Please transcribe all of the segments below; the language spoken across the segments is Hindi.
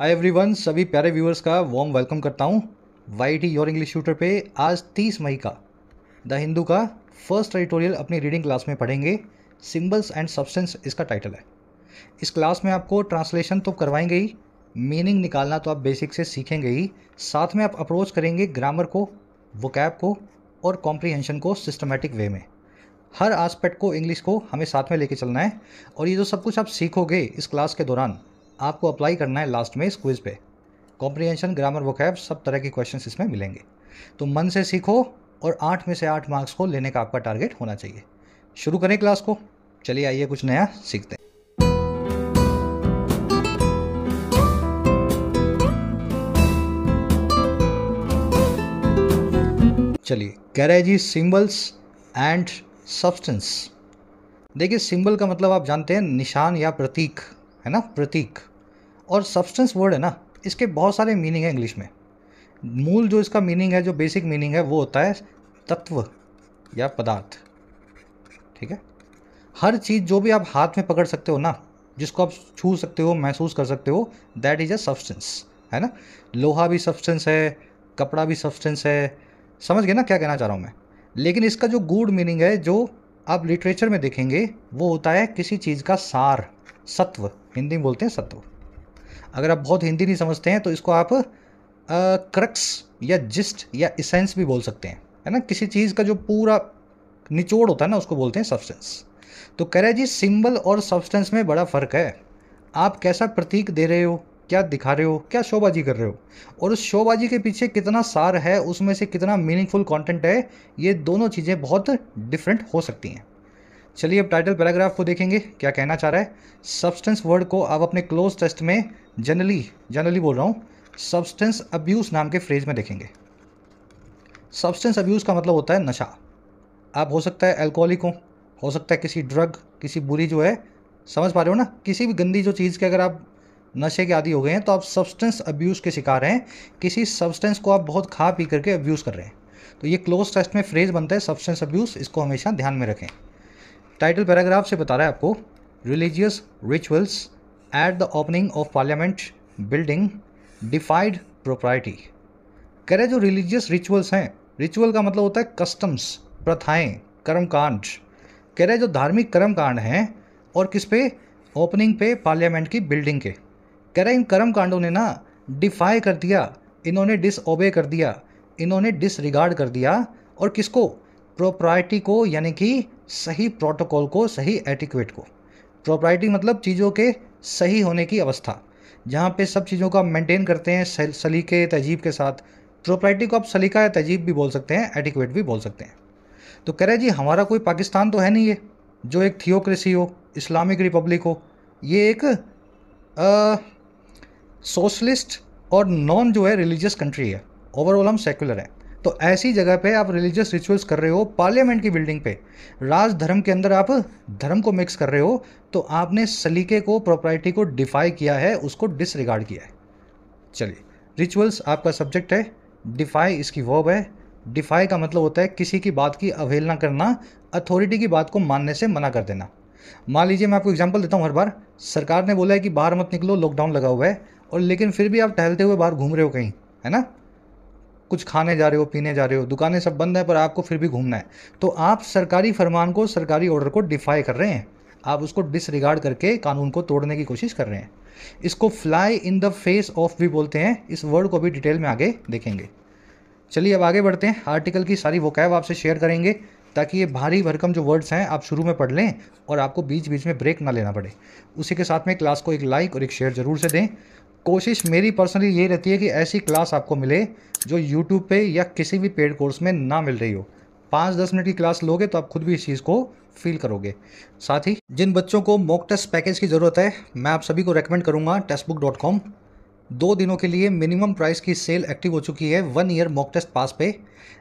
हाय एवरीवन सभी प्यारे व्यूअर्स का वार्म वेलकम करता हूँ Y T your English shooter पे आज 30 मई का द हिंदू का फर्स्ट एडिटोरियल अपनी रीडिंग क्लास में पढ़ेंगे सिम्बल्स एंड सब्सटेंस इसका टाइटल है इस क्लास में आपको ट्रांसलेशन तो करवाएंगे ही मीनिंग निकालना तो आप बेसिक से सीखेंगे ही साथ में आप अप्रोच करेंगे ग्रामर को वोकैब को और कॉम्प्रीहेंशन को सिस्टमेटिक वे में हर आस्पेक्ट को इंग्लिश को हमें साथ में लेके चलना है और ये जो सब कुछ आप सीखोगे इस क्लास के दौरान आपको अप्लाई करना है लास्ट में इस क्विज़ पे कॉम्प्रीहेंशन ग्रामर वोकैब सब तरह के क्वेश्चन इसमें मिलेंगे तो मन से सीखो और आठ में से आठ मार्क्स को लेने का आपका टारगेट होना चाहिए शुरू करें क्लास को चलिए आइए कुछ नया सीखते हैं चलिए कह रहे जी सिंबल्स एंड सब्सटेंस देखिए सिंबल का मतलब आप जानते हैं निशान या प्रतीक है ना प्रतीक और सब्सटेंस वर्ड है ना इसके बहुत सारे मीनिंग है इंग्लिश में मूल जो इसका मीनिंग है जो बेसिक मीनिंग है वो होता है तत्व या पदार्थ ठीक है हर चीज़ जो भी आप हाथ में पकड़ सकते हो ना जिसको आप छू सकते हो महसूस कर सकते हो दैट इज़ अ सब्सटेंस है ना लोहा भी सब्सटेंस है कपड़ा भी सब्सटेंस है समझ गए ना क्या कहना चाह रहा हूँ मैं लेकिन इसका जो गूड मीनिंग है जो आप लिटरेचर में देखेंगे वो होता है किसी चीज़ का सार सत्व हिंदी में बोलते हैं सत्व अगर आप बहुत हिंदी नहीं समझते हैं तो इसको आप क्रक्स या जिस्ट या इसेंस भी बोल सकते हैं है ना किसी चीज़ का जो पूरा निचोड़ होता है ना उसको बोलते हैं सब्सटेंस तो कह रहे जी सिंबल और सब्सटेंस में बड़ा फ़र्क है आप कैसा प्रतीक दे रहे हो क्या दिखा रहे हो क्या शोबाजी कर रहे हो और उस शोबाजी के पीछे कितना सार है उसमें से कितना मीनिंगफुल कंटेंट है ये दोनों चीज़ें बहुत डिफरेंट हो सकती हैं चलिए अब टाइटल पैराग्राफ को देखेंगे क्या कहना चाह रहा है सब्सटेंस वर्ड को आप अपने क्लोज टेस्ट में जनरली जनरली बोल रहा हूँ सब्सटेंस अब्यूज़ नाम के फ्रेज में देखेंगे सब्सटेंस अब्यूज़ का मतलब होता है नशा आप हो सकता है एल्कोहलिक हो हो सकता है किसी ड्रग किसी बुरी जो है समझ पा रहे हो ना किसी भी गंदी जो चीज़ के अगर आप नशे के आदि हो गए हैं तो आप सब्सटेंस अब्यूज़ के शिकार हैं किसी सब्सटेंस को आप बहुत खा पी करके अब्यूज़ कर रहे हैं तो ये क्लोज टेस्ट में फ्रेज बनता है सब्सटेंस अब्यूज़ इसको हमेशा ध्यान में रखें टाइटल पैराग्राफ से बता रहा है आपको religious rituals at the opening of parliament building defied property कह रहे जो रिलीजियस रिचुअल्स हैं रिचुअल का मतलब होता है कस्टम्स प्रथाएं कर्मकांड कह रहे जो धार्मिक कर्मकांड हैं और किस पे ओपनिंग पे पार्लियामेंट की बिल्डिंग के कह रहे इन कर्मकांडों ने ना डिफाई कर दिया इन्होंने डिसओबे कर दिया इन्होंने डिसरिगार्ड कर दिया और किसको प्रोप्राइटी को यानी कि सही प्रोटोकॉल को सही एटिक्वेट को प्रॉपर्टी मतलब चीज़ों के सही होने की अवस्था जहाँ पे सब चीज़ों को आप मेंटेन करते हैं सलीके तहजीब के साथ प्रॉपर्टी को आप सलीका या तहजीब भी बोल सकते हैं एटिक्वेट भी बोल सकते हैं तो कह रहे जी हमारा कोई पाकिस्तान तो है नहीं ये जो एक थियोक्रेसी हो इस्लामिक रिपब्लिक हो ये एक सोशलिस्ट और नॉन जो है रिलीजियस कंट्री है ओवरऑल हम सेकुलर हैं तो ऐसी जगह पे आप रिलीजियस रिचुअल्स कर रहे हो पार्लियामेंट की बिल्डिंग पे राज धर्म के अंदर आप धर्म को मिक्स कर रहे हो तो आपने सलीके को प्रॉपर्टी को डिफाई किया है उसको डिसरिगार्ड किया है चलिए रिचुअल्स आपका सब्जेक्ट है डिफाई इसकी वर्ब है डिफाई का मतलब होता है किसी की बात की अवहेलना करना अथॉरिटी की बात को मानने से मना कर देना मान लीजिए मैं आपको एग्जाम्पल देता हूँ हर बार सरकार ने बोला है कि बाहर मत निकलो लॉकडाउन लगा हुआ है और लेकिन फिर भी आप टहलते हुए बाहर घूम रहे हो कहीं है ना कुछ खाने जा रहे हो पीने जा रहे हो दुकानें सब बंद हैं पर आपको फिर भी घूमना है तो आप सरकारी फरमान को सरकारी ऑर्डर को डिफाई कर रहे हैं आप उसको डिसरिगार्ड करके कानून को तोड़ने की कोशिश कर रहे हैं इसको fly in the face of भी बोलते हैं इस वर्ड को भी डिटेल में आगे देखेंगे चलिए अब आगे बढ़ते हैं आर्टिकल की सारी वोकैब आपसे शेयर करेंगे ताकि ये भारी भरकम जो वर्ड्स हैं आप शुरू में पढ़ लें और आपको बीच बीच में ब्रेक ना लेना पड़े उसी के साथ में क्लास को एक लाइक और एक शेयर ज़रूर से दें कोशिश मेरी पर्सनली ये रहती है कि ऐसी क्लास आपको मिले जो यूट्यूब पे या किसी भी पेड कोर्स में ना मिल रही हो पाँच दस मिनट की क्लास लोगे तो आप खुद भी इस चीज़ को फील करोगे साथ ही जिन बच्चों को मॉक टेस्ट पैकेज की ज़रूरत है मैं आप सभी को रेकमेंड करूँगा टेस्ट दो दिनों के लिए मिनिमम प्राइस की सेल एक्टिव हो चुकी है one year mock test pass पे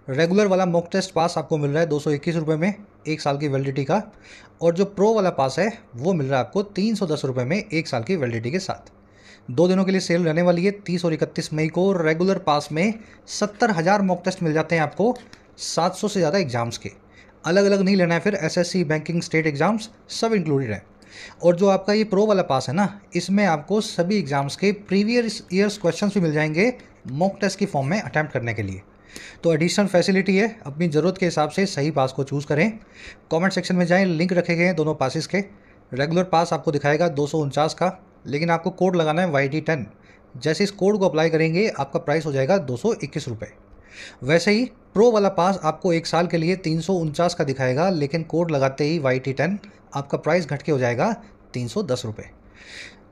रेगुलर वाला मॉक टेस्ट पास आपको मिल रहा है दो सौ इक्कीस रुपये में एक साल की वैलिडिटी का और जो प्रो वाला पास है वो मिल रहा है आपको तीन सौ दस रुपये में एक साल की वैलिडिटी के साथ दो दिनों के लिए सेल रहने वाली है तीस और इकतीस मई को रेगुलर पास में सत्तर हज़ार मॉक टेस्ट मिल जाते हैं आपको सात सौ से ज़्यादा एग्जाम्स के अलग अलग नहीं लेना है फिर एसएससी बैंकिंग स्टेट एग्ज़ाम्स सब इंक्लूडेड है और जो आपका ये प्रो वाला पास है ना इसमें आपको सभी एग्ज़ाम्स के प्रीवियस ईयर्स क्वेश्चन भी मिल जाएंगे मॉक टेस्ट की फॉर्म में अटैम्प्ट करने के लिए तो एडिशनल फैसिलिटी है अपनी ज़रूरत के हिसाब से सही पास को चूज़ करें कमेंट सेक्शन में जाएं लिंक रखे गए हैं दोनों पासिस के रेगुलर पास आपको दिखाएगा दो का लेकिन आपको कोड लगाना है वाई टेन जैसे इस कोड को अप्लाई करेंगे आपका प्राइस हो जाएगा दो सौ इक्कीस रुपये वैसे ही प्रो वाला पास आपको एक साल के लिए तीन सौ उनचास का दिखाएगा लेकिन कोड लगाते ही वाई टी टेन आपका प्राइस घट के हो जाएगा तीन सौ दस रुपये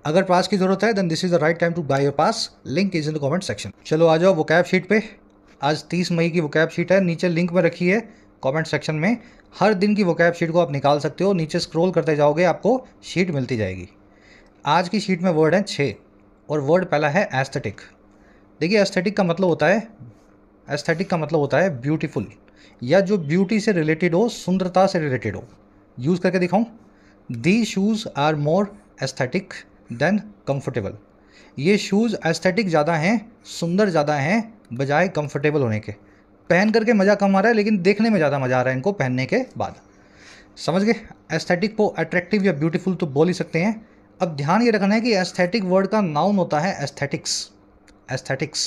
अगर पास की ज़रूरत है then this is the right time to buy your pass link is in the comment section चलो आ जाओ वो कैब शीट पे आज 30 मई की वो कैब शीट है नीचे लिंक में रखी है कमेंट सेक्शन में हर दिन की वो कैब शीट को आप निकाल सकते हो नीचे स्क्रॉल करते जाओगे आपको शीट मिलती जाएगी आज की शीट में वर्ड हैं छः और वर्ड पहला है एस्थेटिक देखिए एस्थेटिक का मतलब होता है एस्थेटिक का मतलब होता है ब्यूटीफुल या जो ब्यूटी से रिलेटेड हो सुंदरता से रिलेटेड हो यूज़ करके दिखाऊं the shoes are more aesthetic than comfortable ये शूज़ एस्थेटिक ज़्यादा हैं सुंदर ज़्यादा हैं बजाय कंफर्टेबल होने के पहन करके मज़ा कम आ रहा है लेकिन देखने में ज़्यादा मज़ा आ रहा है इनको पहनने के बाद समझ गए एस्थेटिक को अट्रैक्टिव या ब्यूटीफुल तो बोल ही सकते हैं अब ध्यान ये रखना है कि एस्थेटिक वर्ड का नाउन होता है एस्थेटिक्स एस्थेटिक्स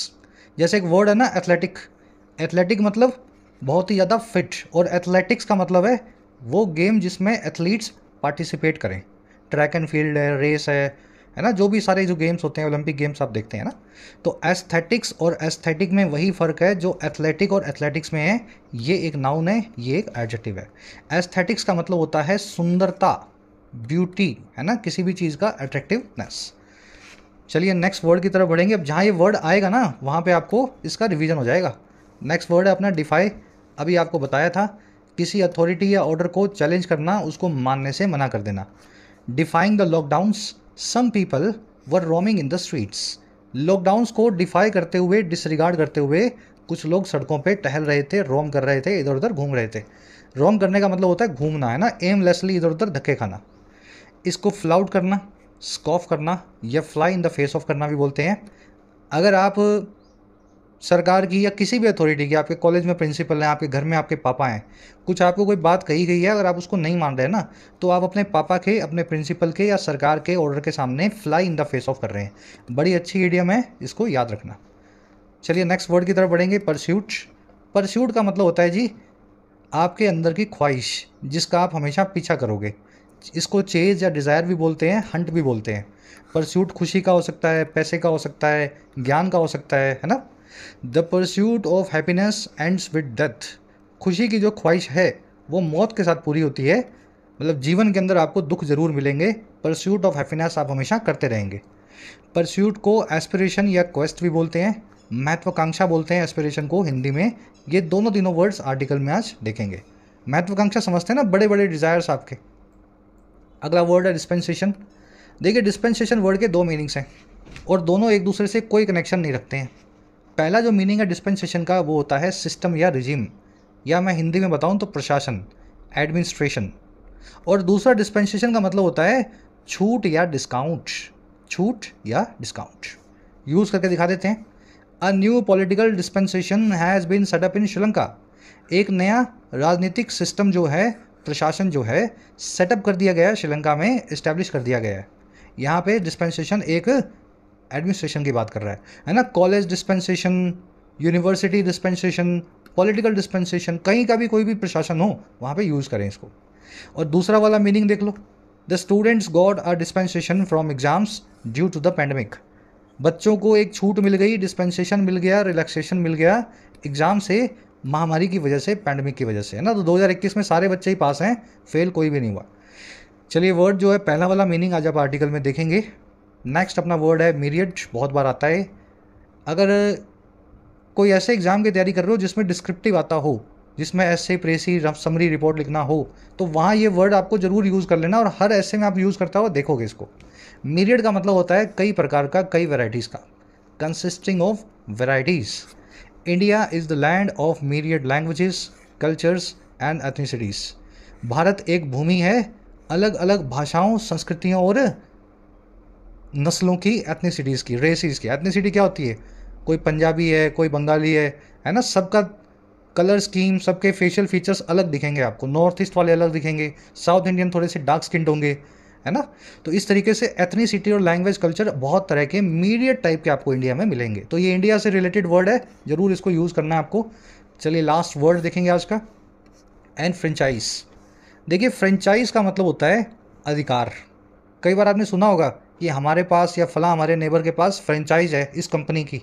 जैसे एक वर्ड है ना एथलेटिक एथलेटिक मतलब बहुत ही ज़्यादा फिट और एथलेटिक्स का मतलब है वो गेम जिसमें एथलीट्स पार्टिसिपेट करें ट्रैक एंड फील्ड है रेस है है ना जो भी सारे जो गेम्स होते हैं ओलंपिक गेम्स आप देखते हैं ना तो एस्थेटिक्स और एस्थेटिक में वही फ़र्क है जो एथलेटिक और एथलेटिक्स में है ये एक नाउन है ये एक एडजेटिव है एस्थेटिक्स का मतलब होता है सुंदरता ब्यूटी है ना किसी भी चीज़ का अट्रैक्टिवनेस चलिए नेक्स्ट वर्ड की तरफ बढ़ेंगे अब जहाँ ये वर्ड आएगा ना वहाँ पे आपको इसका रिवीजन हो जाएगा नेक्स्ट वर्ड है अपना डिफाई अभी आपको बताया था किसी अथॉरिटी या ऑर्डर को चैलेंज करना उसको मानने से मना कर देना defying the lockdowns some people were roaming in the streets lockdowns को डिफाई करते हुए डिसरिगार्ड करते हुए कुछ लोग सड़कों पे टहल रहे थे रोम कर रहे थे इधर उधर घूम रहे थे रोम करने का मतलब होता है घूमना है ना एमलेसली इधर उधर धक्के खाना इसको फ्लाउट करना स्कॉफ करना या fly in the face of करना भी बोलते हैं अगर आप सरकार की या किसी भी अथॉरिटी की आपके कॉलेज में प्रिंसिपल हैं आपके घर में आपके पापा हैं कुछ आपको कोई बात कही गई है अगर आप उसको नहीं मान रहे हैं ना तो आप अपने पापा के अपने प्रिंसिपल के या सरकार के ऑर्डर के सामने fly in the face of कर रहे हैं बड़ी अच्छी एडियम है इसको याद रखना चलिए नेक्स्ट वर्ड की तरफ बढ़ेंगे परस्यूट परस्यूट का मतलब होता है जी आपके अंदर की ख्वाहिश जिसका आप हमेशा पीछा करोगे इसको चेज या डिज़ायर भी बोलते हैं हंट भी बोलते हैं परस्यूट खुशी का हो सकता है पैसे का हो सकता है ज्ञान का हो सकता है है ना the pursuit of happiness ends with death खुशी की जो ख्वाहिश है वो मौत के साथ पूरी होती है मतलब जीवन के अंदर आपको दुख ज़रूर मिलेंगे परस्यूट ऑफ हैप्पीनेस आप हमेशा करते रहेंगे परस्यूट को एस्पिरेशन या क्वेस्ट भी बोलते हैं महत्वाकांक्षा बोलते हैं एस्पिरेशन को हिंदी में ये दोनों तीनों वर्ड्स आर्टिकल में आज देखेंगे महत्वाकांक्षा समझते हैं ना बड़े बड़े डिज़ायर्स आपके अगला वर्ड है डिस्पेंसेशन देखिए डिस्पेंसेशन वर्ड के दो मीनिंग्स हैं और दोनों एक दूसरे से कोई कनेक्शन नहीं रखते हैं पहला जो मीनिंग है डिस्पेंसेशन का वो होता है सिस्टम या रिजिम या मैं हिंदी में बताऊँ तो प्रशासन एडमिनिस्ट्रेशन और दूसरा डिस्पेंसेशन का मतलब होता है छूट या डिस्काउंट छूट या डिस्काउंट यूज़ करके दिखा देते हैं a new political dispensation has been set up in Sri Lanka एक नया राजनीतिक सिस्टम जो है प्रशासन जो है सेटअप कर दिया गया है श्रीलंका में इस्टेब्लिश कर दिया गया है यहाँ पे डिस्पेंसेशन एक एडमिनिस्ट्रेशन की बात कर रहा है है ना college dispensation university dispensation political dispensation कहीं का भी कोई भी प्रशासन हो वहाँ पे यूज़ करें इसको और दूसरा वाला मीनिंग देख लो the students got are dispensation from exams due to the pandemic बच्चों को एक छूट मिल गई डिस्पेंसेशन मिल गया रिलैक्सेशन मिल गया एग्ज़ाम से महामारी की वजह से पैंडमिक की वजह से है ना तो 2021 में सारे बच्चे ही पास हैं फेल कोई भी नहीं हुआ चलिए वर्ड जो है पहला वाला मीनिंग आज आप आर्टिकल में देखेंगे नेक्स्ट अपना वर्ड है मीरियड बहुत बार आता है अगर कोई ऐसे एग्ज़ाम की तैयारी कर रहे हो जिसमें डिस्क्रिप्टिव आता हो जिसमें ऐसे प्रेसी समरी रिपोर्ट लिखना हो तो वहाँ ये वर्ड आपको ज़रूर यूज़ कर लेना और हर ऐसे में आप यूज़ करता हो देखोगे इसको मीरियड का मतलब होता है कई प्रकार का कई वेराइटीज़ का consisting of varieties India is the land of myriad languages cultures and ethnicities Bharat एक भूमि है अलग अलग भाषाओं संस्कृतियों और नस्लों की एथनीसिटीज़ की रेसिस की एथनीसिटी क्या होती है कोई पंजाबी है कोई बंगाली है है ना सबका कलर स्कीम सबके फेशियल फीचर्स अलग दिखेंगे आपको नॉर्थ ईस्ट वाले अलग दिखेंगे साउथ इंडियन थोड़े से डार्क स्किंड होंगे है ना तो इस तरीके से एथनीसिटी और लैंग्वेज कल्चर बहुत तरह के मीडियट टाइप के आपको इंडिया में मिलेंगे तो ये इंडिया से रिलेटेड वर्ड है ज़रूर इसको यूज़ करना है आपको चलिए लास्ट वर्ड देखेंगे आज का एंड फ्रेंचाइज देखिए फ्रेंचाइज का मतलब होता है अधिकार कई बार आपने सुना होगा कि हमारे पास या फला हमारे नेबर के पास फ्रेंचाइज है इस कंपनी की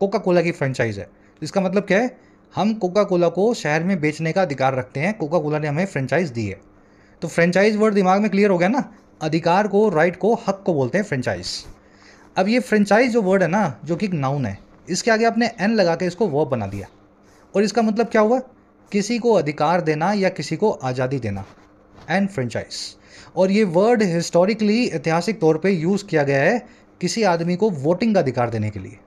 कोका कोला की फ्रेंचाइज है इसका मतलब क्या है हम कोका कोला को शहर में बेचने का अधिकार रखते हैं कोका कोला ने हमें फ्रेंचाइज दी है तो फ्रेंचाइज वर्ड दिमाग में क्लियर हो गया ना अधिकार को राइट को हक को बोलते हैं फ्रेंचाइज अब ये फ्रेंचाइज जो वर्ड है ना जो कि एक नाउन है इसके आगे आपने एन लगा के इसको वर्ब बना दिया और इसका मतलब क्या हुआ किसी को अधिकार देना या किसी को आज़ादी देना एन फ्रेंचाइज और ये वर्ड हिस्टोरिकली ऐतिहासिक तौर पे यूज़ किया गया है किसी आदमी को वोटिंग का अधिकार देने के लिए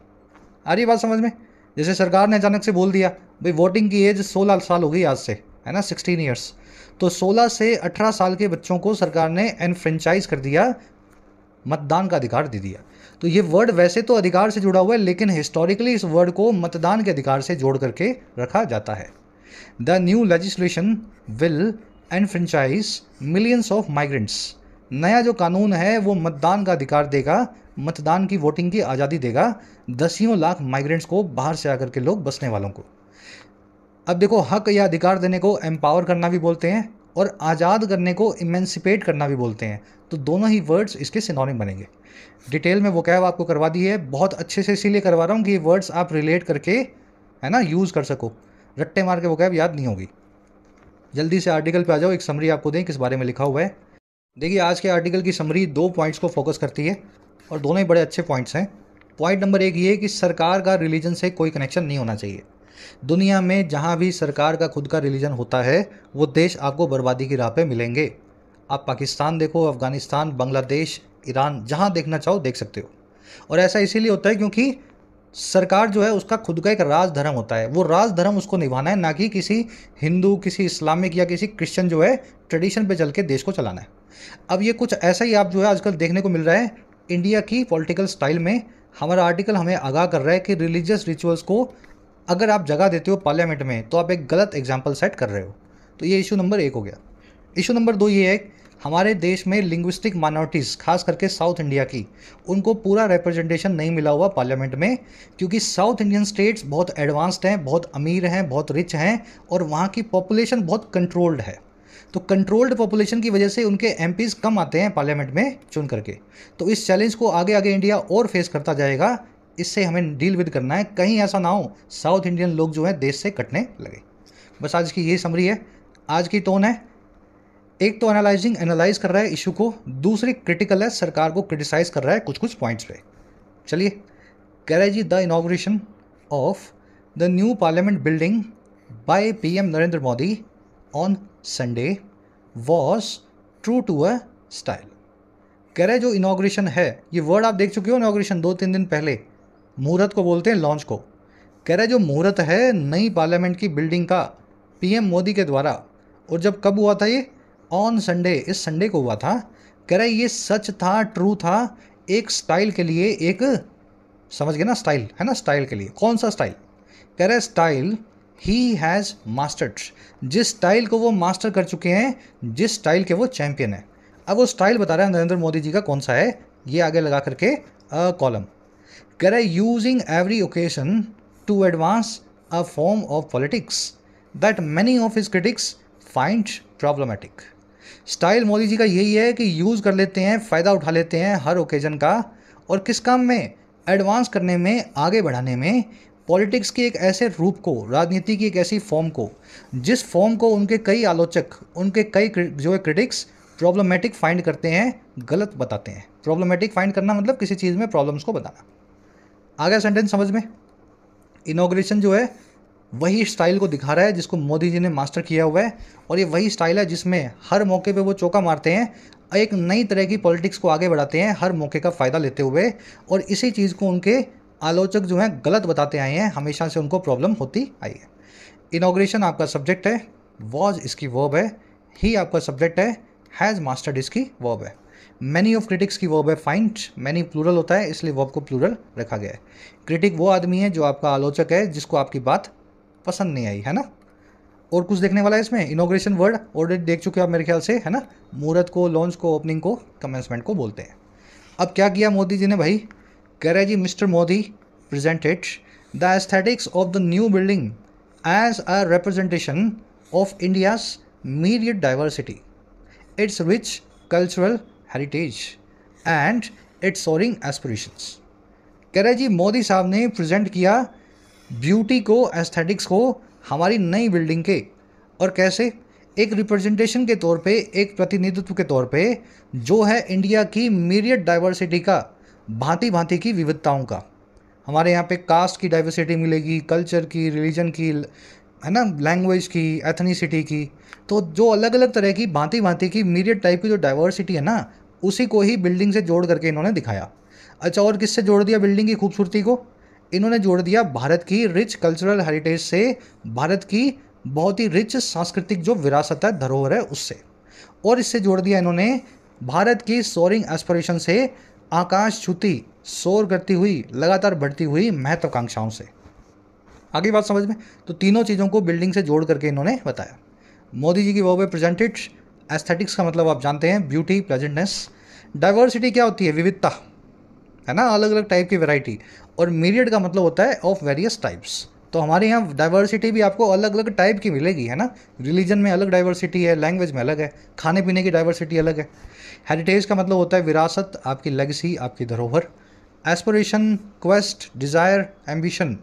आ रही बात समझ में जैसे सरकार ने अचानक से बोल दिया भाई वोटिंग की एज सोलह साल हो गई आज से है ना सिक्सटीन ईयर्स तो 16 से 18 साल के बच्चों को सरकार ने एनफ्रेंचाइज कर दिया मतदान का अधिकार दे दिया तो ये वर्ड वैसे तो अधिकार से जुड़ा हुआ है लेकिन हिस्टोरिकली इस वर्ड को मतदान के अधिकार से जोड़ करके रखा जाता है the new legislation will enfranchise millions of migrants नया जो कानून है वो मतदान का अधिकार देगा मतदान की वोटिंग की आज़ादी देगा दसियों लाख माइग्रेंट्स को बाहर से आकर के लोग बसने वालों को अब देखो हक या अधिकार देने को एम्पावर करना भी बोलते हैं और आज़ाद करने को इमेंसिपेट करना भी बोलते हैं तो दोनों ही वर्ड्स इसके सिनोनिम बनेंगे डिटेल में वो कैब आपको करवा दी है बहुत अच्छे से इसीलिए करवा रहा हूँ कि ये वर्ड्स आप रिलेट करके है ना यूज़ कर सको रट्टे मार के वो कैब याद नहीं होगी जल्दी से आर्टिकल पे आ जाओ एक समरी आपको दें किस बारे में लिखा हुआ है देखिए आज के आर्टिकल की समरी दो पॉइंट्स को फोकस करती है और दोनों ही बड़े अच्छे पॉइंट्स हैं पॉइंट नंबर एक ये कि सरकार का रिलीजन से कोई कनेक्शन नहीं होना चाहिए दुनिया में जहाँ भी सरकार का खुद का रिलीजन होता है वो देश आपको बर्बादी की राह पे मिलेंगे आप पाकिस्तान देखो अफ़गानिस्तान बांग्लादेश ईरान जहाँ देखना चाहो देख सकते हो और ऐसा इसीलिए होता है क्योंकि सरकार जो है उसका खुद का एक राज धर्म होता है वो राज धर्म उसको निभाना है ना कि किसी हिंदू किसी इस्लामिक या किसी क्रिश्चियन जो है ट्रेडिशन पे चल के देश को चलाना है अब ये कुछ ऐसा ही आप जो है आजकल देखने को मिल रहा है इंडिया की पॉलिटिकल स्टाइल में हमारा आर्टिकल हमें आगाह कर रहा है कि रिलीजियस रिचुअल्स को अगर आप जगह देते हो पार्लियामेंट में तो आप एक गलत एग्जाम्पल सेट कर रहे हो तो ये इशू नंबर एक हो गया इशू नंबर दो ये है हमारे देश में लिंग्विस्टिक माइनॉरिटीज़ खास करके साउथ इंडिया की उनको पूरा रिप्रेजेंटेशन नहीं मिला हुआ पार्लियामेंट में क्योंकि साउथ इंडियन स्टेट्स बहुत एडवांस्ड हैं बहुत अमीर हैं बहुत रिच हैं और वहाँ की पॉपुलेशन बहुत कंट्रोल्ड है तो कंट्रोल्ड पॉपुलेशन की वजह से उनके एम कम आते हैं पार्लियामेंट में चुन करके तो इस चैलेंज को आगे आगे इंडिया और फेस करता जाएगा इससे हमें डील विद करना है कहीं ऐसा ना हो साउथ इंडियन लोग जो है देश से कटने लगे बस आज की यही समरी है आज की टोन है एक तो एनालाइजिंग एनालाइज कर रहा है इशू को दूसरी क्रिटिकल है सरकार को क्रिटिसाइज कर रहा है कुछ कुछ पॉइंट्स पे चलिए कह रहे जी the inauguration of the new parliament building by PM Narendra Modi on Sunday was true to a style कह रहे जो इनाग्रेशन है ये वर्ड आप देख चुके हो इनाग्रेशन दो तीन दिन पहले मुहूर्त को बोलते हैं लॉन्च को कह रहे जो मुहूर्त है नई पार्लियामेंट की बिल्डिंग का पीएम मोदी के द्वारा और जब कब हुआ था ये ऑन संडे इस संडे को हुआ था कह रहे ये सच था ट्रू था एक स्टाइल के लिए एक समझ गए ना स्टाइल है ना स्टाइल के लिए कौन सा स्टाइल कह रहे स्टाइल ही हैज़ मास्टर्ड जिस स्टाइल को वो मास्टर कर चुके हैं जिस स्टाइल के वो चैम्पियन है अब वो स्टाइल बता रहे हैं नरेंद्र मोदी जी का कौन सा है ये आगे लगा करके column Garay using every occasion to advance a form of politics that many of his critics find problematic style Modi ji का यही है कि यूज़ कर लेते हैं फ़ायदा उठा लेते हैं हर ओकेज़न का और किस काम में एडवांस करने में आगे बढ़ाने में पॉलिटिक्स के एक ऐसे रूप को राजनीति की एक ऐसी फॉर्म को जिस फॉर्म को उनके कई आलोचक उनके कई जो है क्रिटिक्स प्रॉब्लमेटिक फाइंड करते हैं गलत बताते हैं प्रॉब्लमेटिक फाइंड करना मतलब किसी चीज़ में प्रॉब्लम्स को बताना आ गया सेंटेंस समझ में इनोग्रेशन जो है वही स्टाइल को दिखा रहा है जिसको मोदी जी ने मास्टर किया हुआ है और ये वही स्टाइल है जिसमें हर मौके पे वो चौका मारते हैं एक नई तरह की पॉलिटिक्स को आगे बढ़ाते हैं हर मौके का फ़ायदा लेते हुए और इसी चीज़ को उनके आलोचक जो हैं गलत बताते आए हैं हमेशा से उनको प्रॉब्लम होती आई है इनोग्रेशन आपका सब्जेक्ट है वॉज इसकी वर्ब है ही आपका सब्जेक्ट है हैज़ मास्टर्ड इसकी वर्ब है मैनी ऑफ क्रिटिक्स की वर्ब है फाइंड मैनी प्लूरल होता है इसलिए वर्ब को प्लूरल रखा गया है क्रिटिक वो आदमी है जो आपका आलोचक है जिसको आपकी बात पसंद नहीं आई है ना और कुछ देखने वाला है इसमें इनोग्रेशन वर्ड ऑलरेडी देख चुके हो आप मेरे ख्याल से है ना मुहूर्त को लॉन्च को ओपनिंग को कमेंसमेंट को बोलते हैं अब क्या किया मोदी जी ने भाई कह रहे जी Mr Modi presented the aesthetics of the new building as a representation of India's myriad diversity its rich cultural heritage and its soaring aspirations. कह रहे जी मोदी साहब ने प्रेजेंट किया ब्यूटी को एस्थेटिक्स को हमारी नई बिल्डिंग के और कैसे एक रिप्रेजेंटेशन के तौर पे एक प्रतिनिधित्व के तौर पे जो है इंडिया की मीरियट डाइवर्सिटी का भांति भांति की विविधताओं का हमारे यहाँ पे कास्ट की डाइवर्सिटी मिलेगी कल्चर की रिलीजन की है ना लैंग्वेज की एथनीसिटी की तो जो अलग अलग तरह की भांति भांति की मीडियट टाइप की जो डाइवर्सिटी है ना उसी को ही बिल्डिंग से जोड़ करके इन्होंने दिखाया अच्छा और किससे जोड़ दिया बिल्डिंग की खूबसूरती को इन्होंने जोड़ दिया भारत की रिच कल्चरल हेरिटेज से भारत की बहुत ही रिच सांस्कृतिक जो विरासत है धरोहर है उससे और इससे जोड़ दिया इन्होंने भारत की सोरिंग एस्परेशन से आकाश छुती शोर करती हुई लगातार बढ़ती हुई महत्वाकांक्षाओं से आगे बात समझ में तो तीनों चीज़ों को बिल्डिंग से जोड़ करके इन्होंने बताया मोदी जी की वो वे प्रेजेंटेड एस्थेटिक्स का मतलब आप जानते हैं ब्यूटी प्लेजेंटनेस डाइवर्सिटी क्या होती है विविधता है ना अलग अलग टाइप की वेराइटी और मीरियड का मतलब होता है ऑफ वेरियस टाइप्स तो हमारे यहाँ डाइवर्सिटी भी आपको अलग अलग टाइप की मिलेगी है ना रिलीजन में अलग डाइवर्सिटी है लैंग्वेज में अलग है खाने पीने की डाइवर्सिटी अलग है हेरिटेज का मतलब होता है विरासत आपकी लेगसी आपकी धरोहर एस्परेशन क्वेस्ट डिज़ायर एम्बिशन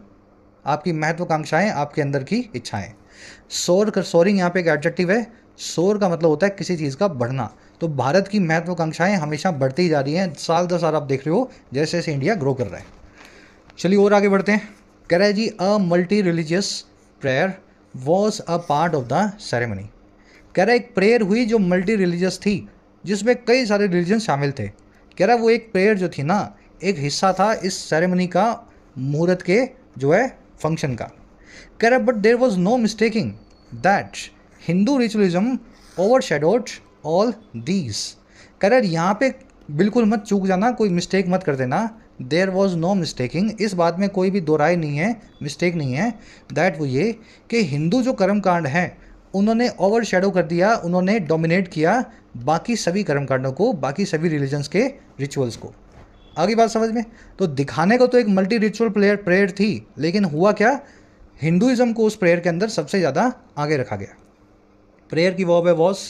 आपकी महत्वाकांक्षाएं आपके अंदर की इच्छाएं सोर कर सोरिंग यहाँ पे एक एडजेक्टिव है सोर का मतलब होता है किसी चीज़ का बढ़ना तो भारत की महत्वाकांक्षाएं हमेशा बढ़ती जा रही हैं साल दर साल आप देख रहे हो जैसे जैसे इंडिया ग्रो कर रहा है चलिए और आगे बढ़ते हैं कह रहे जी a multi religious prayer was a part of the ceremony कह रहा एक प्रेयर हुई जो मल्टी रिलीजियस थी जिसमें कई सारे रिलीजन शामिल थे कह रहा वो एक प्रेयर जो थी ना एक हिस्सा था इस सेरेमनी का मुहूर्त के जो है फंक्शन का कह रहा but there was no mistaking that Hindu ritualism overshadowed all these कह रहा यहाँ पे बिल्कुल मत चूक जाना कोई मिस्टेक मत कर देना देर वॉज नो मिस्टेकिंग इस बात में कोई भी दो राय नहीं है मिस्टेक नहीं है दैट वो ये कि हिंदू जो कर्मकांड हैं उन्होंने ओवर शेडो कर दिया उन्होंने डोमिनेट किया बाकी सभी कर्मकांडों को बाकी सभी रिलीजन्स के रिचुअल्स को आगे बात समझ में तो दिखाने को तो एक मल्टी रिचुअल प्लेयर प्रेयर थी लेकिन हुआ क्या हिंदुइज़्म को उस प्रेयर के अंदर सबसे ज़्यादा आगे रखा गया प्रेयर की वॉब है वॉस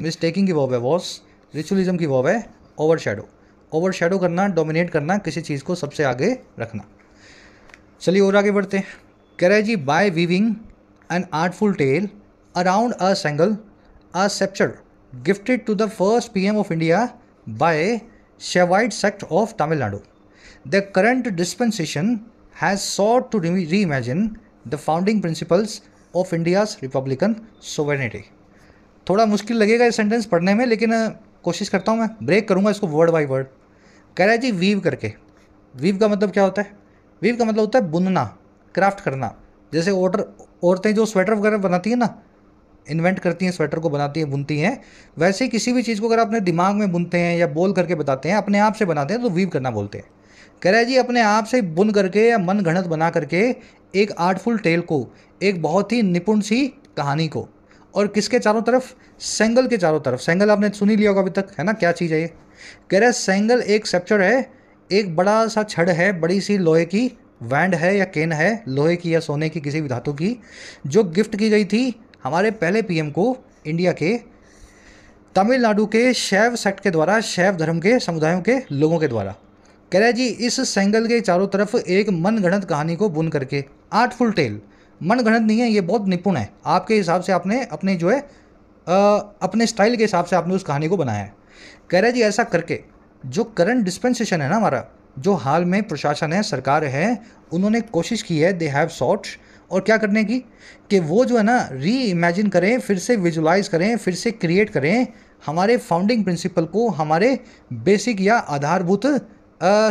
मिस्टेकिंग की वॉब है वॉस रिचुअलिज्म की वॉब है ओवर शेडो ओवर शेडो करना डोमिनेट करना किसी चीज़ को सबसे आगे रखना चलिए और आगे बढ़ते हैं कह रहे जी by weaving an artful tale around a sengol a sceptre gifted to the first PM of India by Shaivite sect of Tamil Nadu. The current dispensation has sought to re- reimagine the founding principles of India's republican sovereignty थोड़ा मुश्किल लगेगा ये सेंटेंस पढ़ने में लेकिन कोशिश करता हूँ मैं ब्रेक करूँगा इसको वर्ड बाई वर्ड कह रहा है जी वीव करके वीव का मतलब क्या होता है वीव का मतलब होता है बुनना क्राफ्ट करना जैसे औरतें जो स्वेटर वगैरह बनाती हैं ना इन्वेंट करती हैं स्वेटर को बनाती हैं बुनती हैं वैसे किसी भी चीज़ को अगर अपने दिमाग में बुनते हैं या बोल करके बताते हैं अपने आप से बनाते हैं तो वीव करना बोलते हैं कह रहे जी अपने आप से बुन करके या मन घणत बना करके एक आर्टफुल टेल को एक बहुत ही निपुण सी कहानी को और किसके चारों तरफ सेंगल के चारों तरफ सेंगल आपने सुनी लिया होगा अभी तक है ना क्या चीज़ है ये कह रहे सेंगल एक सेप्चर है एक बड़ा सा छड़ है बड़ी सी लोहे की वैंड है या केन है लोहे की या सोने की किसी भी धातु की जो गिफ्ट की गई थी हमारे पहले पीएम को इंडिया के तमिलनाडु के शैव सेक्ट के द्वारा शैव धर्म के समुदायों के लोगों के द्वारा कह रहे जी इस सेंगल के चारों तरफ एक मनगढ़ंत कहानी को बुन करके आर्टफुल टेल मनगढ़ंत नहीं है ये बहुत निपुण है आपके हिसाब से आपने अपने जो है आ, अपने स्टाइल के हिसाब से आपने उस कहानी को बनाया है कह रहे जी ऐसा करके जो करंट डिस्पेंसेशन है ना हमारा जो हाल में प्रशासन है सरकार है उन्होंने कोशिश की है दे हैव सॉट्स और क्या करने की कि वो जो है ना री इमेजिन करें फिर से विजुलाइज करें फिर से क्रिएट करें हमारे फाउंडिंग प्रिंसिपल को हमारे बेसिक या आधारभूत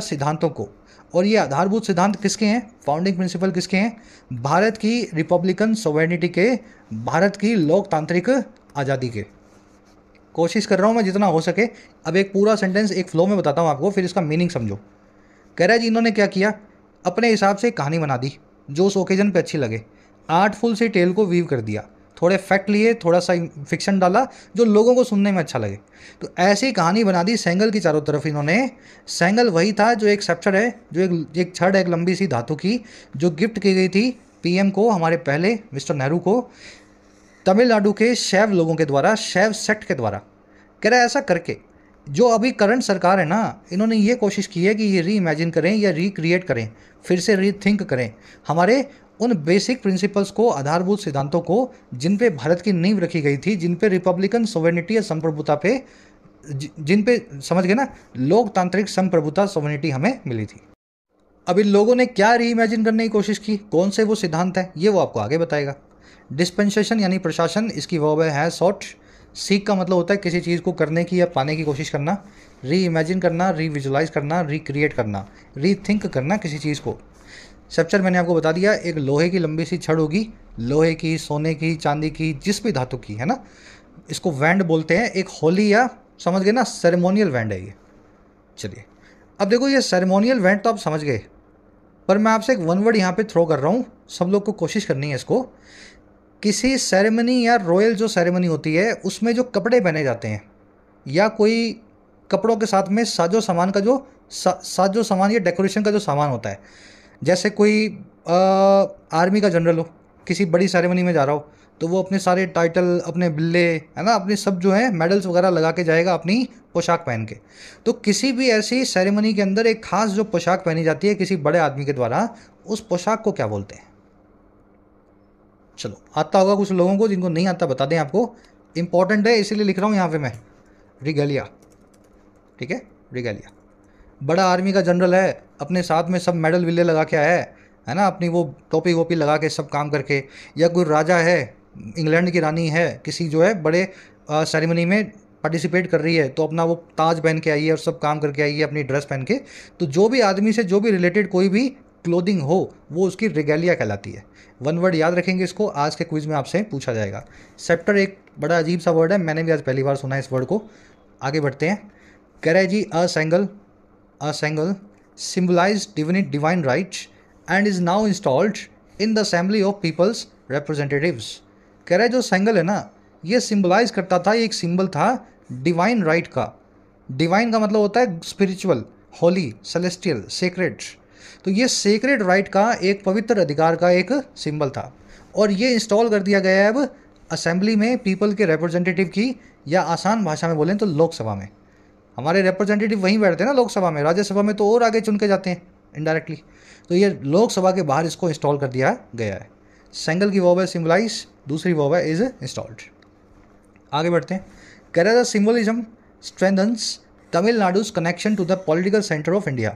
सिद्धांतों को और ये आधारभूत सिद्धांत किसके हैं फाउंडिंग प्रिंसिपल किसके हैं भारत की रिपब्लिकन सोवर्निटी के भारत की लोकतांत्रिक आज़ादी के कोशिश कर रहा हूँ मैं जितना हो सके अब एक पूरा सेंटेंस एक फ्लो में बताता हूँ आपको फिर इसका मीनिंग समझो कह रहा है जी इन्होंने क्या किया अपने हिसाब से कहानी बना दी जो उस ओकेजन पे अच्छी लगे आर्टफुल से टेल को वीव कर दिया थोड़े फैक्ट लिए थोड़ा सा फिक्शन डाला जो लोगों को सुनने में अच्छा लगे तो ऐसी कहानी बना दी सेंगल की चारों तरफ इन्होंने सेंगल वही था जो एक सेप्चर है जो एक एक छड़ एक लंबी सी धातु की जो गिफ्ट की गई थी पीएम को हमारे पहले मिस्टर नेहरू को तमिलनाडु के शैव लोगों के द्वारा शैव सेट के द्वारा कह रहा ऐसा करके जो अभी करंट सरकार है ना इन्होंने ये कोशिश की है कि ये री इमेजिन करें या रिक्रिएट करें फिर से रीथिंक करें हमारे उन बेसिक प्रिंसिपल्स को आधारभूत सिद्धांतों को जिन पे भारत की नींव रखी गई थी जिन पे रिपब्लिकन सोवेनिटी या संप्रभुता पे जिन पे समझ गए ना लोकतांत्रिक संप्रभुता सोवेनिटी हमें मिली थी अब इन लोगों ने क्या रीइमेजिन करने की कोशिश की कौन से वो सिद्धांत हैं ये वो आपको आगे बताएगा डिस्पेंसेशन यानी प्रशासन इसकी वह है सॉट सीख का मतलब होता है किसी चीज़ को करने की या पाने की कोशिश करना री इमेजिन करना री विजुलाइज करना रिक्रिएट करना री थिंक करना किसी चीज़ को स्ट्रक्चर मैंने आपको बता दिया एक लोहे की लंबी सी छड़ होगी लोहे की सोने की चांदी की जिस भी धातु की है ना इसको वैंड बोलते हैं एक होली या समझ गए ना सेरेमोनियल वैंड है ये चलिए अब देखो ये सेरेमोनियल वैंड तो आप समझ गए पर मैं आपसे एक वन वर्ड यहाँ पे थ्रो कर रहा हूँ सब लोग को कोशिश करनी है इसको किसी सेरेमनी या रॉयल जो सेरेमनी होती है उसमें जो कपड़े पहने जाते हैं या कोई कपड़ों के साथ में साजो सामान का जो सा, साजो सामान या डेकोरेशन का जो सामान होता है जैसे कोई आ, आर्मी का जनरल हो किसी बड़ी सेरेमनी में जा रहा हो तो वो अपने सारे टाइटल अपने बिल्ले है ना अपने सब जो है मेडल्स वगैरह लगा के जाएगा अपनी पोशाक पहन के तो किसी भी ऐसी सेरेमनी के अंदर एक खास जो पोशाक पहनी जाती है किसी बड़े आदमी के द्वारा उस पोशाक को क्या बोलते हैं चलो आता होगा कुछ लोगों को जिनको नहीं आता बता दें आपको इंपॉर्टेंट है इसीलिए लिख रहा हूँ यहाँ पे मैं रिगेलिया ठीक है रिगेलिया बड़ा आर्मी का जनरल है अपने साथ में सब मेडल विले लगा के आया है है ना अपनी वो टोपी वोपी लगा के सब काम करके या कोई राजा है इंग्लैंड की रानी है किसी जो है बड़े सेरेमनी में पार्टिसिपेट कर रही है तो अपना वो ताज पहन के आई है और सब काम करके आई है अपनी ड्रेस पहन के तो जो भी आदमी से जो भी रिलेटेड कोई भी क्लोदिंग हो वो उसकी रिगेलिया कहलाती है वन वर्ड याद रखेंगे इसको आज के क्विज में आपसे पूछा जाएगा सेप्टर एक बड़ा अजीब सा वर्ड है मैंने भी आज पहली बार सुना है इस वर्ड को आगे बढ़ते हैं कह जी a sengol a sengol symbolise divinity divine rights and is now installed in the assembly of people's representatives कह रहे जो सेंगल है ना ये सिम्बलाइज करता था ये एक सिम्बल था डिवाइन राइट का डिवाइन का मतलब होता है स्पिरिचुअल होली सेलेस्टियल सेक्रेट्स तो ये सेक्रेड राइट का एक पवित्र अधिकार का एक सिंबल था और ये इंस्टॉल कर दिया गया है अब असेंबली में पीपल के रिप्रेजेंटेटिव की या आसान भाषा में बोलें तो लोकसभा में हमारे रिप्रेजेंटेटिव वहीं बैठते हैं ना लोकसभा में राज्यसभा में तो और आगे चुन के जाते हैं इनडायरेक्टली तो ये लोकसभा के बाहर इसको इंस्टॉल कर दिया गया है सेंगल की वॉब है सिम्बलाइज दूसरी वॉब है इज इंस्टॉल्ड आगे बढ़ते हैं कह symbolism strengthens Tamil Nadu's connection to the political centre of India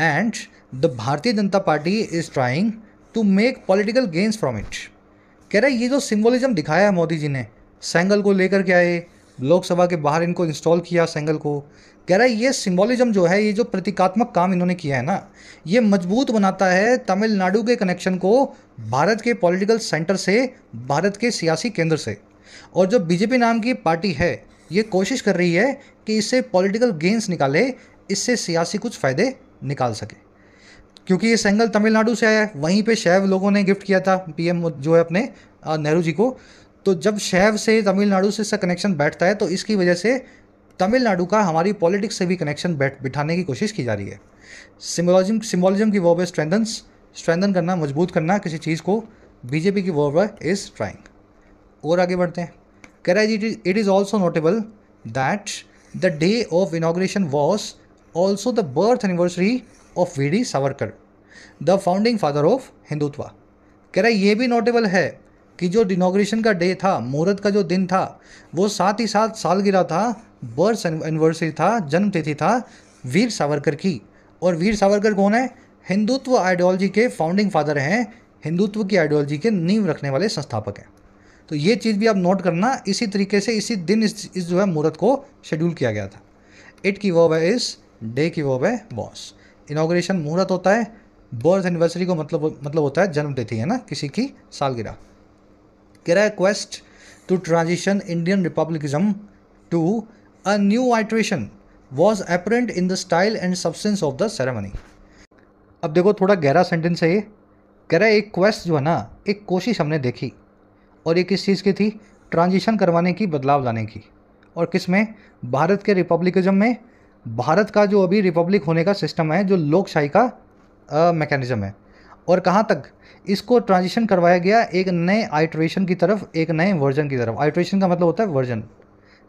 and the Bharatiya Janata Party is trying to make political gains from it कह रहा है ये जो सिम्बोलिज्म दिखाया है मोदी जी ने सेंगल को लेकर के आए लोकसभा के बाहर इनको इंस्टॉल किया सेंगल को कह रहा है ये सिम्बोलिज्म जो है ये जो प्रतीकात्मक काम इन्होंने किया है ना ये मजबूत बनाता है तमिलनाडु के कनेक्शन को भारत के पॉलिटिकल सेंटर से भारत के सियासी केंद्र से और जो बीजेपी नाम की पार्टी है ये कोशिश कर रही है कि इससे पॉलिटिकल गेंस निकाले इससे सियासी कुछ फ़ायदे निकाल सके क्योंकि ये सेंगल तमिलनाडु से आया है वहीं पे शैव लोगों ने गिफ्ट किया था पीएम जो है अपने नेहरू जी को तो जब शैव से तमिलनाडु से इसका कनेक्शन बैठता है तो इसकी वजह से तमिलनाडु का हमारी पॉलिटिक्स से भी कनेक्शन बैठ बिठाने की कोशिश की जा रही है सिम्बोलिज्म सिम्बोलिज्म की वर्ब है स्ट्रेंथन्स स्ट्रेंथन करना मजबूत करना किसी चीज़ को बीजेपी की वर्ब है इज़ ट्राइंग और आगे बढ़ते हैं कह रहा है जी it is also notable that the day of inauguration was also the birth anniversary of V D Savarkar the founding father of Hindutva कह रहा है ये भी नोटेबल है कि जो डिनोग्रेशन का डे था मुहूर्त का जो दिन था वो साथ ही साथ सालगिरह था बर्थ एनिवर्सरी था जन्मतिथि था वीर सावरकर की और वीर सावरकर कौन है हिंदुत्व आइडियोलॉजी के फाउंडिंग फादर हैं हिंदुत्व की आइडियोलॉजी के नींव रखने वाले संस्थापक हैं तो ये चीज़ भी आप नोट करना इसी तरीके से इसी दिन इस, इस जो है मुहूर्त को शेड्यूल किया गया था इट की वर्ब है इस डे की वर्ब है बॉस इनाग्रेशन मुहूर्त होता है बर्थ एनिवर्सरी को मतलब मतलब होता है जन्म तिथि है ना किसी की सालगिरह कह रहा है quest to transition Indian republicanism to a new iteration was apparent in the style and substance of the ceremony अब देखो थोड़ा गहरा सेंटेंस है ये कह रहा है एक क्वेस्ट जो है ना एक कोशिश हमने देखी और ये किस चीज़ की थी ट्रांजिशन करवाने की बदलाव लाने की और किस में भारत के रिपब्लिकिज्म में भारत का जो अभी रिपब्लिक होने का सिस्टम है जो लोकशाही का मैकेनिज़्म है और कहाँ तक इसको ट्रांजिशन करवाया गया एक नए आइट्रेशन की तरफ एक नए वर्जन की तरफ आइट्रेशन का मतलब होता है वर्जन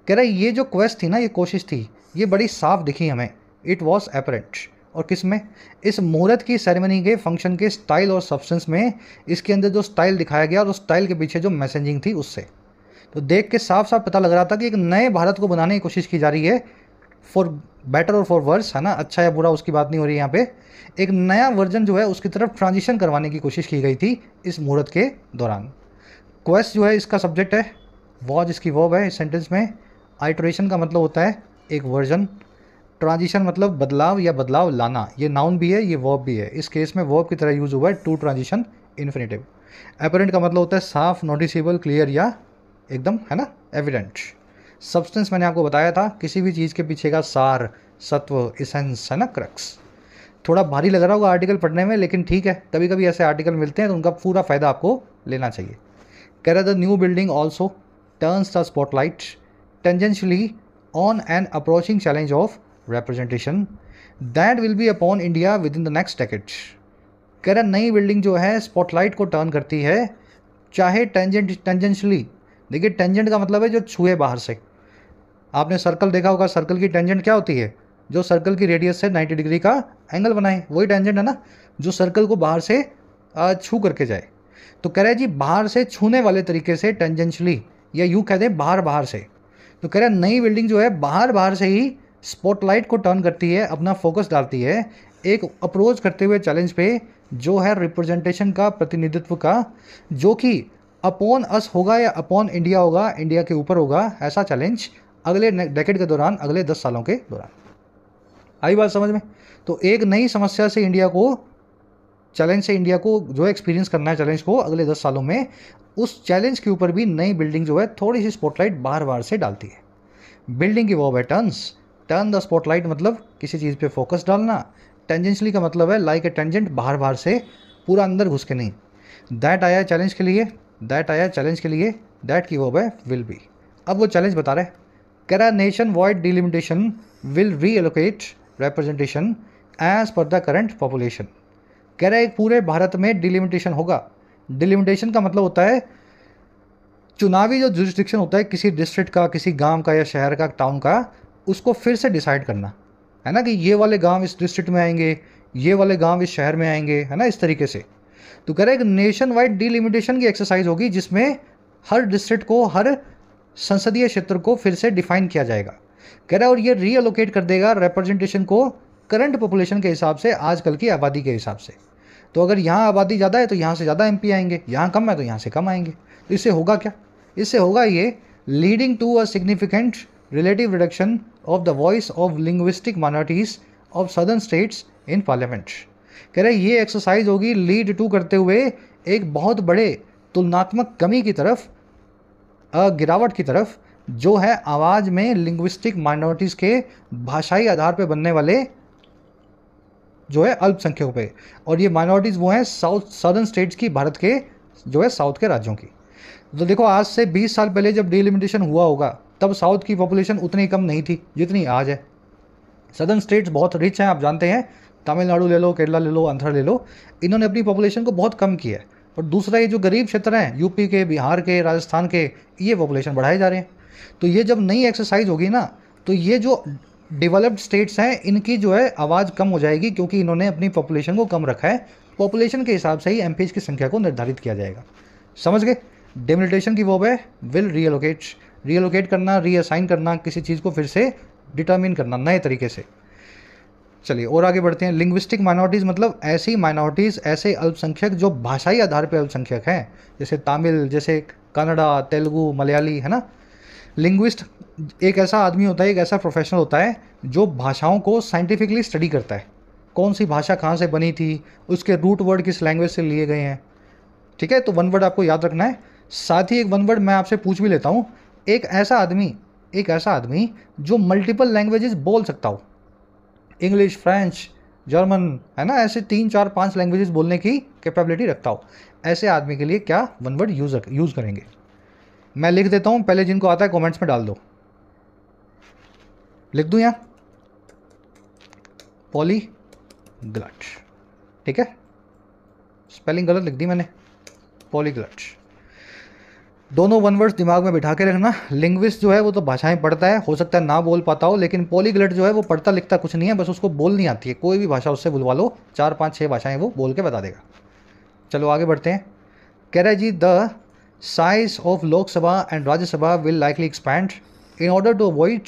कह रहा है ये जो क्वेस्ट थी ना ये कोशिश थी ये बड़ी साफ दिखी हमें इट वॉज एपरेंट और किस में इस मुहूर्त की सेरेमनी के फंक्शन के स्टाइल और सब्सटेंस में इसके अंदर जो स्टाइल दिखाया गया और उस स्टाइल के पीछे जो मैसेजिंग थी उससे तो देख के साफ साफ पता लग रहा था कि एक नए भारत को बनाने की कोशिश की जा रही है फॉर बेटर और फॉर वर्स है ना अच्छा या बुरा उसकी बात नहीं हो रही यहाँ पे एक नया वर्जन जो है उसकी तरफ ट्रांजिशन करवाने की कोशिश की गई थी इस मुहूर्त के दौरान क्वेस्ट जो है इसका सब्जेक्ट है वॉज इसकी वॉब है इस सेंटेंस में आइट्रेशन का मतलब होता है एक वर्जन ट्रांजिशन मतलब बदलाव या बदलाव लाना ये नाउन भी है ये वॉब भी है इस केस में वॉब की तरह यूज़ हुआ है टू ट्रांजिशन इन्फिनेटिव एपरेंट का मतलब होता है साफ नोटिसेबल क्लियर या एकदम है ना एविडेंट सब्सटेंस मैंने आपको बताया था किसी भी चीज़ के पीछे का सार सत्व इसेंस है ना क्रक्स थोड़ा भारी लग रहा होगा आर्टिकल पढ़ने में लेकिन ठीक है कभी कभी ऐसे आर्टिकल मिलते हैं तो उनका पूरा फ़ायदा आपको लेना चाहिए कह रहा the new building also turns the spotlight tangentially an approaching challenge of representation that will be upon India with in the next decade कह रहा नई बिल्डिंग जो है स्पॉटलाइट को टर्न करती है चाहे टेंजेंट टेंजेंशली देखिए टेंजेंट का मतलब है जो छुए बाहर से आपने सर्कल देखा होगा सर्कल की टेंजेंट क्या होती है जो सर्कल की रेडियस से 90 डिग्री का एंगल बनाए वही टेंजेंट है ना जो सर्कल को बाहर से छू करके जाए तो कह रहे जी बाहर से छूने वाले तरीके से टेंजेंशली या यूँ कह दें बाहर बाहर से तो कह रहे नई बिल्डिंग जो है बाहर बाहर से ही स्पॉटलाइट को टर्न करती है अपना फोकस डालती है एक अप्रोच करते हुए चैलेंज पे जो है रिप्रेजेंटेशन का प्रतिनिधित्व का जो कि अपॉन अस होगा या अपॉन इंडिया होगा इंडिया के ऊपर होगा ऐसा चैलेंज अगले डेकेट के दौरान अगले दस सालों के दौरान आई बात समझ में तो एक नई समस्या से इंडिया को चैलेंज से इंडिया को जो एक्सपीरियंस करना है चैलेंज को अगले दस सालों में उस चैलेंज के ऊपर भी नई बिल्डिंग जो है थोड़ी सी स्पॉटलाइट बार बार से डालती है बिल्डिंग की वो है टर्न्स टर्न द स्पॉटलाइट मतलब किसी चीज़ पे फोकस डालना टेंजेंशली का मतलब है लाइक ए टेंजेंट बाहर बाहर से पूरा अंदर घुस के नहीं दैट आया चैलेंज के लिए दैट आया चैलेंज के लिए दैट की वो है विल बी अब वो चैलेंज बता रहे हैं कह रहा wide delimitation will reallocate representation as per the current population कह रहा है पूरे भारत में डिलिमिटेशन होगा डिलिमिटेशन का मतलब होता है चुनावी जो जुरिस्डिक्शन होता है किसी डिस्ट्रिक्ट का किसी गांव का या शहर का टाउन का उसको फिर से डिसाइड करना है ना कि ये वाले गांव इस डिस्ट्रिक्ट में आएंगे ये वाले गांव इस शहर में आएंगे है ना इस तरीके से तो कह रहा है एक नेशन वाइड डिलिमिटेशन की एक्सरसाइज होगी जिसमें हर डिस्ट्रिक्ट को हर संसदीय क्षेत्र को फिर से डिफाइन किया जाएगा कह रहा है और ये रीअलोकेट कर देगा रिप्रेजेंटेशन को करंट पॉपुलेशन के हिसाब से आजकल की आबादी के हिसाब से तो अगर यहाँ आबादी ज़्यादा है तो यहाँ से ज़्यादा एम आएंगे यहाँ कम है तो यहाँ से कम आएंगे तो इससे होगा क्या इससे होगा ये leading to a significant relative reduction of the voice of linguistic minorities of southern states in Parliament कह रहे ये एक्सरसाइज होगी लीड टू करते हुए एक बहुत बड़े तुलनात्मक कमी की तरफ गिरावट की तरफ जो है आवाज़ में लिंग्विस्टिक माइनॉरिटीज़ के भाषाई आधार पर बनने वाले जो है अल्पसंख्यकों पे और ये माइनॉरिटीज़ वो हैं साउथ सदर्न स्टेट्स की भारत के जो है साउथ के राज्यों की तो देखो आज से 20 साल पहले जब डिलिमिटेशन हुआ होगा तब साउथ की पॉपुलेशन उतनी कम नहीं थी जितनी आज है सदर्न स्टेट्स बहुत रिच हैं आप जानते हैं तमिलनाडु ले लो केरला ले लो आंध्र ले लो इन्होंने अपनी पॉपुलेशन को बहुत कम किया है पर दूसरा ये जो गरीब क्षेत्र हैं यूपी के बिहार के राजस्थान के ये पॉपुलेशन बढ़ाए जा रहे हैं तो ये जब नई एक्सरसाइज होगी ना तो ये जो डेवलप्ड स्टेट्स हैं इनकी जो है आवाज़ कम हो जाएगी क्योंकि इन्होंने अपनी पॉपुलेशन को कम रखा है पॉपुलेशन के हिसाब से ही एम की संख्या को निर्धारित किया जाएगा समझ गए डेमिलिटेशन की वो है विल रियलोकेट रियलोकेट करना रीअसाइन करना किसी चीज़ को फिर से डिटर्मिन करना नए तरीके से चलिए और आगे बढ़ते हैं लिंग्विस्टिक माइनॉरिटीज़ मतलब ऐसी माइनॉरिटीज़ ऐसे अल्पसंख्यक जो भाषाई आधार पर अल्पसंख्यक हैं जैसे तमिल जैसे कन्नडा तेलुगु मलयाली है ना लिंग्विस्ट एक ऐसा आदमी होता है एक ऐसा प्रोफेशनल होता है जो भाषाओं को साइंटिफिकली स्टडी करता है कौन सी भाषा कहाँ से बनी थी उसके रूट वर्ड किस लैंग्वेज से लिए गए हैं ठीक है तो वन वर्ड आपको याद रखना है साथ ही एक वन वर्ड मैं आपसे पूछ भी लेता हूँ एक ऐसा आदमी एक ऐसा आदमी जो मल्टीपल लैंग्वेजेस बोल सकता हो इंग्लिश फ्रेंच जर्मन है ना ऐसे तीन चार पांच लैंग्वेजेस बोलने की कैपेबिलिटी रखता हो ऐसे आदमी के लिए क्या वन वर्ड यूज यूज़ करेंगे मैं लिख देता हूँ पहले जिनको आता है कमेंट्स में डाल दो लिख दूँ यहाँ पॉली ग्लट ठीक है स्पेलिंग गलत लिख दी मैंने पॉली ग्लट्स दोनों वन वर्ड्स दिमाग में बिठा के रखना लिंग्विस्ट जो है वो तो भाषाएं पढ़ता है हो सकता है ना बोल पाता हो लेकिन पॉलीग्लट जो है वो पढ़ता लिखता कुछ नहीं है बस उसको बोल नहीं आती है कोई भी भाषा उससे बुलवा लो चार पाँच छः भाषाएं वो बोल के बता देगा चलो आगे बढ़ते हैं कह रहे जी the size of Lok Sabha and Rajya Sabha will likely expand in order to avoid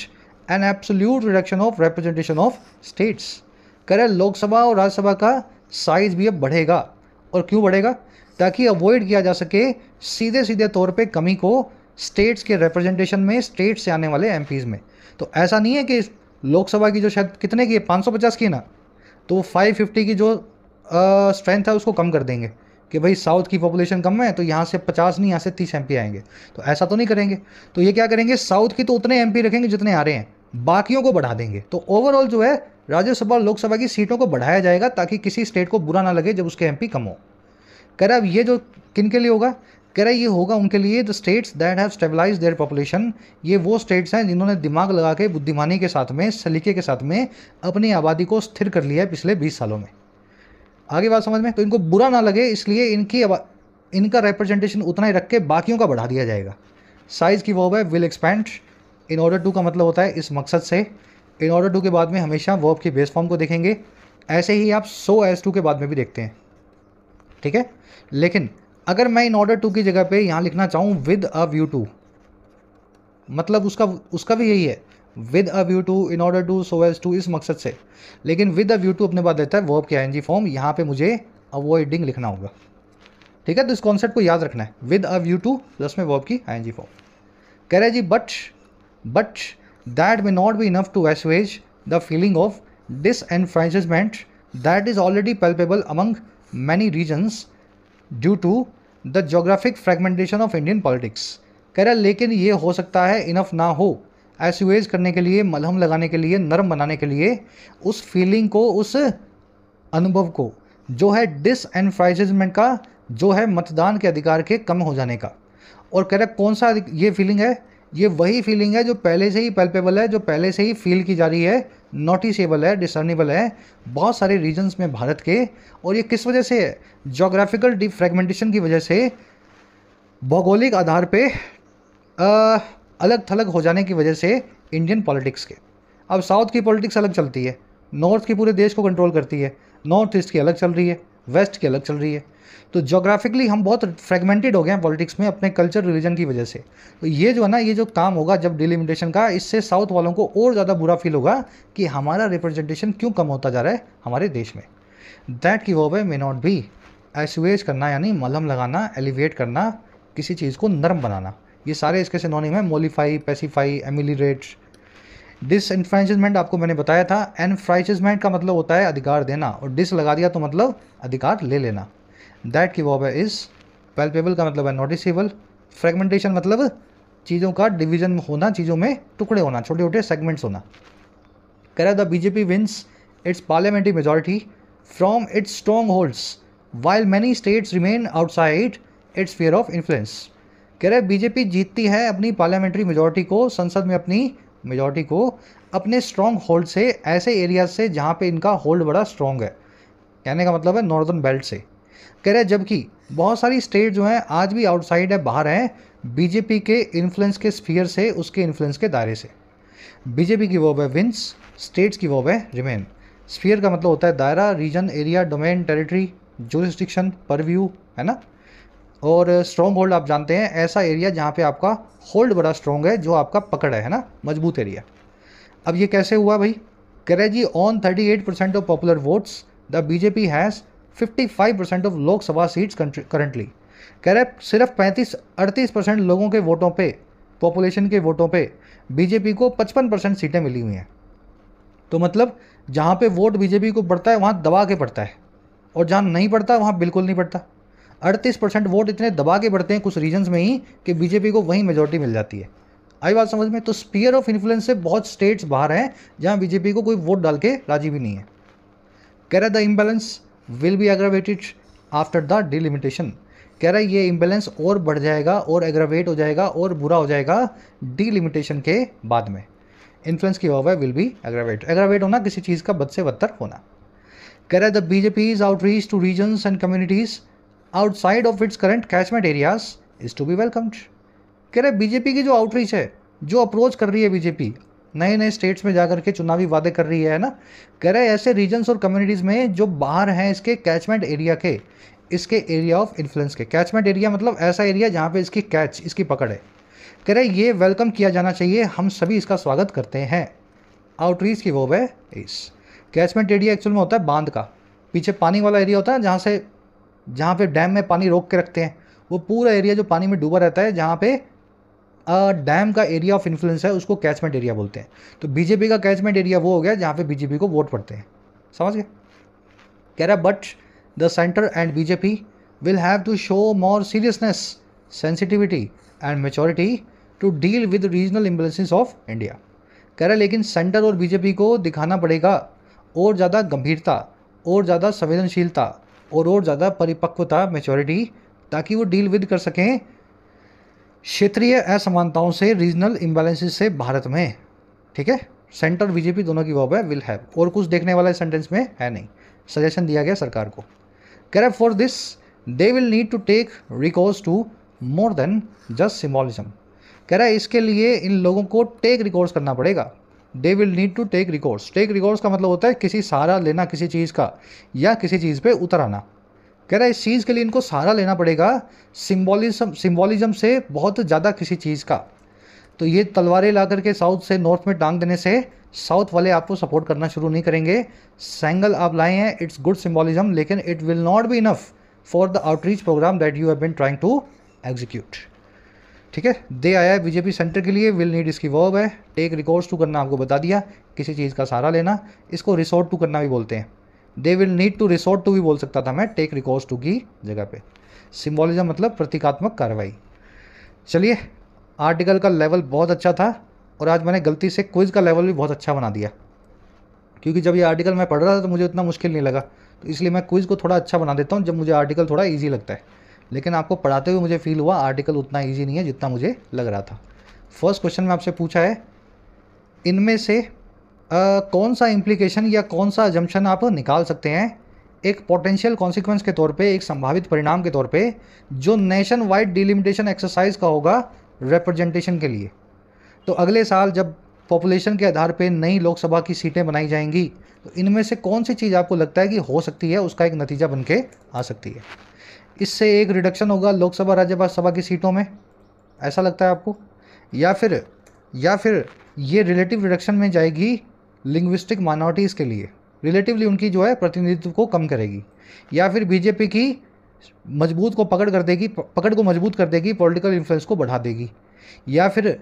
an absolute reduction of representation of states कह रहे लोकसभा और राज्यसभा का साइज भी अब बढ़ेगा और क्यों बढ़ेगा ताकि अवॉइड किया जा सके सीधे सीधे तौर पे कमी को स्टेट्स के रिप्रेजेंटेशन में स्टेट से आने वाले एम में तो ऐसा नहीं है कि लोकसभा की जो शायद कितने की है पाँच की ना तो फाइव फिफ्टी की जो स्ट्रेंथ है उसको कम कर देंगे कि भाई साउथ की पॉपुलेशन कम है तो यहाँ से पचास नहीं यहाँ से तीस एम आएंगे तो ऐसा तो नहीं करेंगे तो ये क्या करेंगे साउथ की तो उतने एम रखेंगे जितने आ रहे हैं बाकियों को बढ़ा देंगे तो ओवरऑल जो है राज्यसभा और लोकसभा की सीटों को बढ़ाया जाएगा ताकि किसी स्टेट को बुरा ना लगे जब उसके एम कम हो कह रहा अब ये जो किन के लिए होगा कह रहा ये होगा उनके लिए the states that have stabilize their population ये वो स्टेट्स हैं जिन्होंने दिमाग लगा के बुद्धिमानी के साथ में सलीके के साथ में अपनी आबादी को स्थिर कर लिया है पिछले बीस सालों में आगे बात समझ में तो इनको बुरा ना लगे इसलिए इनकी इनका रिप्रेजेंटेशन उतना ही रख के बाकियों का बढ़ा दिया जाएगा साइज़ की वर्ब है will expand in order to का मतलब होता है इस मकसद से इन ऑर्डर टू के बाद में हमेशा वर्ब की बेस फॉर्म को देखेंगे ऐसे ही आप सो एज टू के बाद में भी देखते हैं ठीक है लेकिन अगर मैं इन ऑर्डर टू की जगह पे यहाँ लिखना चाहूँ विद अ व्यू टू मतलब उसका उसका भी यही है with a view to in order to so as to इस मकसद से लेकिन विद अ व्यू टू अपने बाद देता है वर्ब के एन जी फॉर्म यहाँ पे मुझे अवॉइडिंग लिखना होगा ठीक है तो इस कॉन्सेप्ट को याद रखना है with a view to plus में वर्ब की आई एन जी फॉर्म कह रहे जी but but that may not be enough to assuage the feeling of disenfranchisement that is already palpable among many regions due to the geographic fragmentation of Indian politics कह रहा है लेकिन ये हो सकता है इनफ ना हो एसुएज करने के लिए मलहम लगाने के लिए नरम बनाने के लिए उस फीलिंग को उस अनुभव को जो है डिसएनफ्राइजमेंट का जो है मतदान के अधिकार के कम हो जाने का और कह रहा है कौन सा ये फीलिंग है ये वही फीलिंग है जो पहले से ही पेल्पेबल है जो पहले से ही फील की जा रही है नोटिसेबल है डिसर्नेबल है बहुत सारे रीजन्स में भारत के और ये किस वजह से है जोग्राफिकल डिफ्रेगमेंटेशन की वजह से भौगोलिक आधार पे आ, अलग थलग हो जाने की वजह से इंडियन पॉलिटिक्स के अब साउथ की पॉलिटिक्स अलग चलती है नॉर्थ की पूरे देश को कंट्रोल करती है नॉर्थ ईस्ट की अलग चल रही है वेस्ट की अलग चल रही है तो जोग्राफिकली हम बहुत फ्रेगमेंटेड हो गए हैं पॉलिटिक्स में अपने कल्चर रिलीजन की वजह से तो ये जो है ना ये जो काम होगा जब डिलिमिटेशन का इससे साउथ वालों को और ज़्यादा बुरा फील होगा कि हमारा रिप्रेजेंटेशन क्यों कम होता जा रहा है हमारे देश में दैट की वो वे मे नॉट बी एसुएज करना यानी मलहम लगाना एलिवेट करना किसी चीज़ को नरम बनाना ये सारे इसके सिनोनिम है मोलीफाई पेसीफाई एमिलीरेट डिसइनफ्रेंचमेंट आपको मैंने बताया था एनफ्राइचमेंट का मतलब होता है अधिकार देना और डिस लगा दिया तो मतलब अधिकार ले लेना दैट की वॉब है इज़ पेल्पेबल का मतलब है नोटिसेबल फ्रेगमेंटेशन मतलब चीज़ों का डिवीजन होना चीज़ों में टुकड़े होना छोटे छोटे सेगमेंट्स होना कह रहा the BJP wins its parliamentary majority from its strongholds while many states remain outside its sphere of influence कह रहे बीजेपी जीतती है अपनी पार्लियामेंट्री मेजोरिटी को संसद में अपनी मेजोरिटी को अपने स्ट्रॉन्ग होल्ड से ऐसे एरियाज से जहाँ पे इनका होल्ड बड़ा स्ट्रॉन्ग है कहने का मतलब है नॉर्दर्न बेल्ट से कह रहे हैं जबकि बहुत सारी स्टेट जो हैं आज भी आउटसाइड है बाहर हैं बीजेपी के इन्फ्लुएंस के स्फीयर से उसके इन्फ्लुएंस के दायरे से बीजेपी की वॉब है विंस स्टेट्स की वॉब है रिमेन स्फीयर का मतलब होता है दायरा region area domain territory jurisdiction purview है ना और स्ट्रॉन्ग होल्ड आप जानते हैं ऐसा एरिया जहाँ पे आपका होल्ड बड़ा स्ट्रॉन्ग है जो आपका पकड़ है ना मजबूत एरिया अब ये कैसे हुआ भाई कह रहे जी on thirty eight percent of popular votes the BJP has 55% of Lok Sabha seats currently कह रहे सिर्फ 35 अड़तीस परसेंट लोगों के वोटों पे पॉपुलेशन के वोटों पे बीजेपी को 55 परसेंट सीटें मिली हुई हैं तो मतलब जहाँ पे वोट बीजेपी को पड़ता है वहाँ दबा के पड़ता है और जहाँ नहीं पड़ता वहाँ बिल्कुल नहीं पड़ता अड़तीस परसेंट वोट इतने दबा के बढ़ते हैं कुछ रीजन्स में ही कि बीजेपी को वहीं मेजोरिटी मिल जाती है आई बात समझ में तो स्पीयर ऑफ इन्फ्लुएंस से बहुत स्टेट्स बाहर हैं जहाँ बीजेपी को कोई वोट डाल के राजी भी नहीं है कह रहा the imbalance will be aggravated after the delimitation कह रहा है ये इम्बेलेंस और बढ़ जाएगा और एग्रावेट हो जाएगा और बुरा हो जाएगा डिलिमिटेशन के बाद में इन्फ्लुएंस की हुआ है विल बी एग्रावेट एग्रावेट होना किसी चीज़ का बद से बदतर होना कह रहा है the BJP is outreach to regions and communities outside of its current catchment areas is to be welcomed कह रहे बीजेपी की जो आउटरीच है जो अप्रोच कर रही है बीजेपी नए नए स्टेट्स में जाकर के चुनावी वादे कर रही है ना कह रहे ऐसे रीजन्स और कम्युनिटीज़ में जो बाहर हैं इसके कैचमेंट एरिया के इसके एरिया ऑफ इन्फ्लुएंस के कैचमेंट एरिया मतलब ऐसा एरिया जहाँ पे इसकी कैच इसकी पकड़ है कह रहे ये वेलकम किया जाना चाहिए हम सभी इसका स्वागत करते हैं आउटरीच की वो है इस कैचमेंट एरिया एक्चुअल में होता है बांध का पीछे पानी वाला एरिया होता है जहाँ से जहाँ पे डैम में पानी रोक के रखते हैं वो पूरा एरिया जो पानी में डूबा रहता है जहाँ पे डैम का एरिया ऑफ इन्फ्लुएंस है उसको कैचमेंट एरिया बोलते हैं तो बीजेपी का कैचमेंट एरिया वो हो गया जहाँ पे बीजेपी को वोट पड़ते हैं समझ गए कह रहा but the centre and BJP will have to show more seriousness sensitivity and maturity to deal with regional imbalances of India कह रहा लेकिन सेंटर और बीजेपी को दिखाना पड़ेगा और ज़्यादा गंभीरता और ज़्यादा संवेदनशीलता और और ज़्यादा परिपक्वता मेचोरिटी ताकि वो डील विद कर सकें क्षेत्रीय असमानताओं से रीजनल इम्बेलेंसेज से भारत में ठीक है सेंटर बीजेपी दोनों की वॉब है विल हैव और कुछ देखने वाला इस सेंटेंस में है नहीं सजेशन दिया गया सरकार को कैरप for this they will need to take recourse to more than just symbolism कह रहा है इसके लिए इन लोगों को टेक रिकॉर्स करना पड़ेगा they will need to take recourse take recourse का मतलब होता है किसी सहारा लेना किसी चीज़ का या किसी चीज़ पे उतर आना कह रहा है इस चीज़ के लिए इनको सहारा लेना पड़ेगा सिम्बोलिज्म सिम्बोलिज्म से बहुत ज़्यादा किसी चीज़ का तो ये तलवारें ला करके साउथ से नॉर्थ में टांग देने से साउथ वाले आपको सपोर्ट करना शुरू नहीं करेंगे सेंगल आप लाए हैं इट्स गुड सिम्बोलिज्म लेकिन it will not be enough for the outreach program that you have been trying to execute ठीक है दे आया है बीजेपी सेंटर के लिए विल नीड इसकी वर्ब है टेक रिकॉर्ड्स टू करना आपको बता दिया किसी चीज़ का सहारा लेना इसको रिसोर्ट टू करना भी बोलते हैं they will need to resort to भी बोल सकता था मैं टेक रिकॉर्स टू की जगह पे सिम्बोलिज्म मतलब प्रतीकात्मक कार्रवाई चलिए आर्टिकल का लेवल बहुत अच्छा था और आज मैंने गलती से क्विज़ का लेवल भी बहुत अच्छा बना दिया क्योंकि जब ये आर्टिकल मैं पढ़ रहा था तो मुझे उतना मुश्किल नहीं लगा तो इसलिए मैं क्विज़ को थोड़ा अच्छा बना देता हूँ जब मुझे आर्टिकल थोड़ा ईजी लगता है लेकिन आपको पढ़ाते हुए मुझे फील हुआ आर्टिकल उतना ईजी नहीं है जितना मुझे लग रहा था फर्स्ट क्वेश्चन में आपसे पूछा है इनमें से कौन सा इम्प्लीकेशन या कौन सा जम्पन आप निकाल सकते हैं एक पोटेंशियल कॉन्सिक्वेंस के तौर पे एक संभावित परिणाम के तौर पे जो नेशन वाइड डिलिमिटेशन एक्सरसाइज का होगा रिप्रेजेंटेशन के लिए तो अगले साल जब पॉपुलेशन के आधार पे नई लोकसभा की सीटें बनाई जाएंगी तो इनमें से कौन सी चीज़ आपको लगता है कि हो सकती है उसका एक नतीजा बन के आ सकती है इससे एक रिडक्शन होगा लोकसभा राज्यसभा सभा की सीटों में ऐसा लगता है आपको या फिर या फिर ये रिलेटिव रिडक्शन में जाएगी लिंग्विस्टिक माइनॉरिटीज़ के लिए रिलेटिवली उनकी जो है प्रतिनिधित्व को कम करेगी या फिर बीजेपी की मजबूत को पकड़ कर देगी पकड़ को मजबूत कर देगी पॉलिटिकल इन्फ्लुएंस को बढ़ा देगी या फिर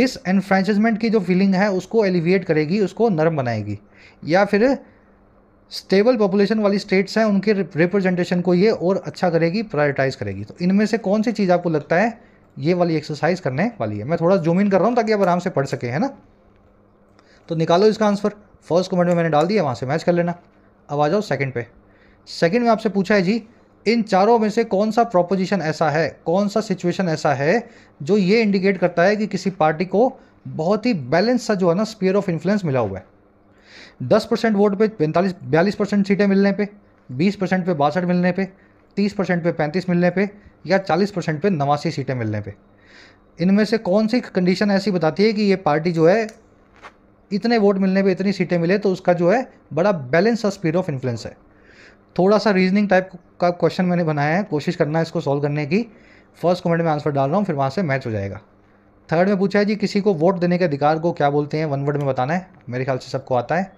डिसएनफ्रेंचाइजमेंट की जो फीलिंग है उसको एलिविएट करेगी उसको नरम बनाएगी या फिर स्टेबल पॉपुलेशन वाली स्टेट्स हैं उनके रिप्रेजेंटेशन को ये और अच्छा करेगी प्रायोरिटाइज करेगी तो इनमें से कौन सी चीज़ आपको लगता है ये वाली एक्सरसाइज करने वाली है मैं थोड़ा जूम इन कर रहा हूँ ताकि आप आराम से पढ़ सकें है ना तो निकालो इसका आंसर फर्स्ट कमेंट में मैंने डाल दिया वहाँ से मैच कर लेना अब आ जाओ सेकंड पे सेकंड में आपसे पूछा है जी इन चारों में से कौन सा प्रोपोजिशन ऐसा है कौन सा सिचुएशन ऐसा है जो ये इंडिकेट करता है कि किसी पार्टी को बहुत ही बैलेंस सा जो है ना स्पीयर ऑफ इन्फ्लुएंस मिला हुआ है दस परसेंट वोट पे पैंतालीस बयालीस परसेंट सीटें मिलने पे बीस परसेंट पे बासठ मिलने पे तीस परसेंट पे पैंतीस मिलने पे या चालीस परसेंट पे नवासी सीटें मिलने पे इनमें से कौन सी कंडीशन ऐसी बताती है कि ये पार्टी जो है इतने वोट मिलने पे इतनी सीटें मिले तो उसका जो है बड़ा बैलेंस और स्पीड ऑफ इन्फ्लुएंस है थोड़ा सा रीजनिंग टाइप का क्वेश्चन मैंने बनाया है कोशिश करना है इसको सॉल्व करने की फर्स्ट कमेंट में आंसर डाल रहा हूँ फिर वहाँ से मैच हो जाएगा थर्ड में पूछा है जी किसी को वोट देने के अधिकार को क्या बोलते हैं वन वर्ड में बताना है मेरे ख्याल से सबको आता है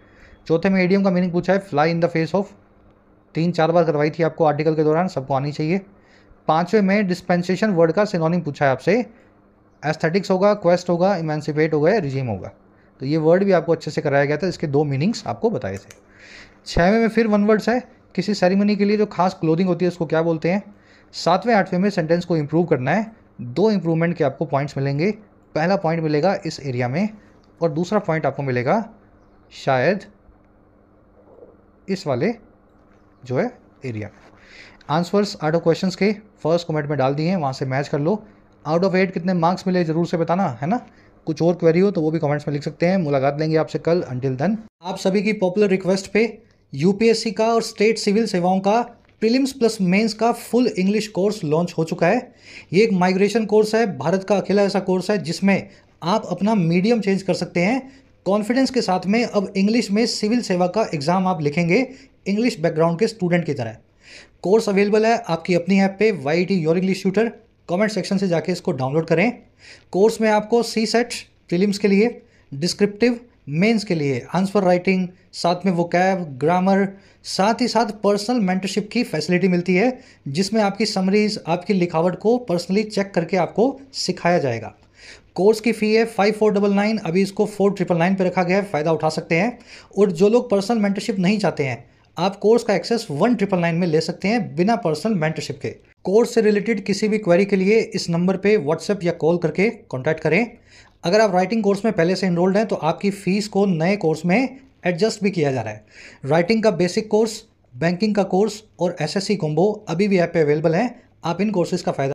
चौथे में एडीएम का मीनिंग पूछा है fly in the face of तीन चार बार करवाई थी आपको आर्टिकल के दौरान सबको आनी चाहिए पाँचवें में डिस्पेंसेशन वर्ड का सिनोनिम पूछा है आपसे एस्थेटिक्स होगा क्वेस्ट होगा इमेंसिपेट होगा या रिजीम होगा तो ये वर्ड भी आपको अच्छे से कराया गया था इसके दो मीनिंग्स आपको बताए थे छःवें में फिर वन वर्ड्स है किसी सेरेमनी के लिए जो खास क्लोथिंग होती है उसको क्या बोलते हैं सातवें आठवें में सेंटेंस को इम्प्रूव करना है दो इम्प्रूवमेंट के आपको पॉइंट्स मिलेंगे पहला पॉइंट मिलेगा इस एरिया में और दूसरा पॉइंट आपको मिलेगा शायद इस वाले जो है एरिया आंसर्स ऑफ क्वेश्चन के फर्स्ट कमेंट में डाल दिए हैं वहाँ से मैच कर लो आउट ऑफ एट कितने मार्क्स मिले ज़रूर से बताना है ना कुछ और क्वेरी हो तो वो भी कमेंट्स में लिख सकते हैं मुलाकात लेंगे आपसे कल अंटिल धन आप सभी की पॉपुलर रिक्वेस्ट पे यूपीएससी का और स्टेट सिविल सेवाओं का प्रीलिम्स प्लस मेंस का फुल इंग्लिश कोर्स लॉन्च हो चुका है ये एक माइग्रेशन कोर्स है भारत का अकेला ऐसा कोर्स है जिसमें आप अपना मीडियम चेंज कर सकते हैं कॉन्फिडेंस के साथ में अब इंग्लिश में सिविल सेवा का एग्ज़ाम आप लिखेंगे इंग्लिश बैकग्राउंड के स्टूडेंट की तरह कोर्स अवेलेबल है आपकी अपनी ऐप पे Y T your English tutor comment section से जाके इसको डाउनलोड करें कोर्स में आपको सी सेट प्रीलिम्स के लिए डिस्क्रिप्टिव मेंस के लिए आंसर राइटिंग साथ में वो कैब ग्रामर साथ ही साथ पर्सनल मेंटरशिप की फैसिलिटी मिलती है जिसमें आपकी समरीज आपकी लिखावट को पर्सनली चेक करके आपको सिखाया जाएगा कोर्स की फ़ी है फाइव फोर डबल नाइन अभी इसको फोर ट्रिपल नाइन पर रखा गया है फ़ायदा उठा सकते हैं और जो लोग पर्सनल मेंटरशिप नहीं चाहते हैं आप कोर्स का एक्सेस वन ट्रिपल नाइन में ले सकते हैं बिना पर्सनल मेंटरशिप के कोर्स से रिलेटेड किसी भी क्वेरी के लिए इस नंबर पे व्हाट्सएप या कॉल करके कॉन्टैक्ट करें अगर आप राइटिंग कोर्स में पहले से इनरोल्ड हैं तो आपकी फ़ीस को नए कोर्स में एडजस्ट भी किया जा रहा है राइटिंग का बेसिक कोर्स बैंकिंग का कोर्स और एस एस अभी भी ऐप पे अवेलेबल है आप इन कोर्सेज़ का फ़ायदा